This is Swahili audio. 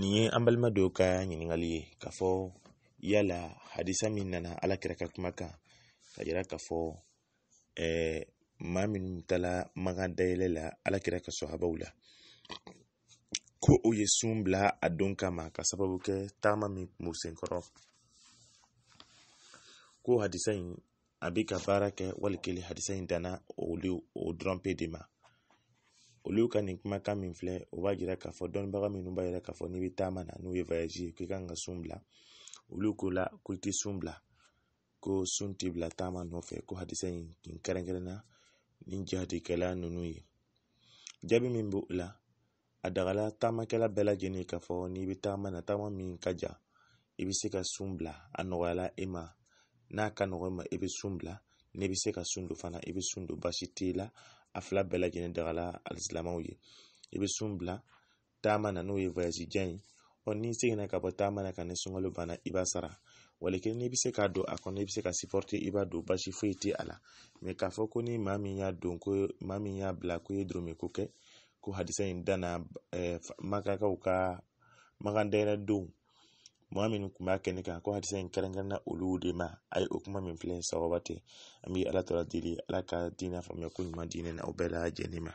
ni ye an dɔw ka ɲininkali ye k'a fɔ yala hadisa eh, min nana ala kɛra ka kuma kan ka yira k'a fɔ maa minnu taara mankan dayɛlɛ la ala kɛra ka sɔhabaw la ko u ye sun bila a don kama ka sababu kɛ taama min tun b'u senkɔrɔ ko hadisa in a bɛ ka baara kɛ wali kelen hadisa in danna olu o dɔrɔn pe de ma olu ka nin kumakan min filɛ o b'a jira k'a fɔ dɔnnibaga minnu b'a jira k'a fɔ n'i bɛ taama na n'u ye ye k'i kan ka sun bila olu ko la ko i tɛ sun bila ko sun t'i bila taama nɔfɛ ko hadisa in nin kɛrɛnkɛrɛnna nin jihadikɛla ninnu ye jaabi min b'o la a dagala taamakɛla bɛɛ lajɛlen k'a fɔ n'i bɛ taama na taama min ka jan i bɛ se ka sun bila a nɔgɔyala e ma n'a ka nɔgɔ i e ma i e bɛ sun bila n'i bɛ se ka sun don fana i bɛ sun don baasi t'i la a fila bɛɛ lajɛlen dagala alisilamɛw ye i bɛ sun bila taama na n'o ye jan ye ɔ n'i seginna ka bɔ taama na ka ni sunkalo banna i b'a sara wali kelen n'i bɛ se k'a don a kɔnɔ i bɛ se ka i b'a don basi foyi tɛ a la k'a fɔ ko ni maa min y'a don ko maa min y'a bila ko ye dɔrɔmɛ ko kɛ ko hadisa in danna eh, makakaw ka makan don Maa minnu tun b'a kɛ kan ko halisa in kɛrɛnkɛrɛnna olu de ma a ye o kuma min filɛ sababa tɛ an bɛ ala tɔ deli ala ka diinɛ faamuya ko ɲuman na o bɛɛ lajɛlen ma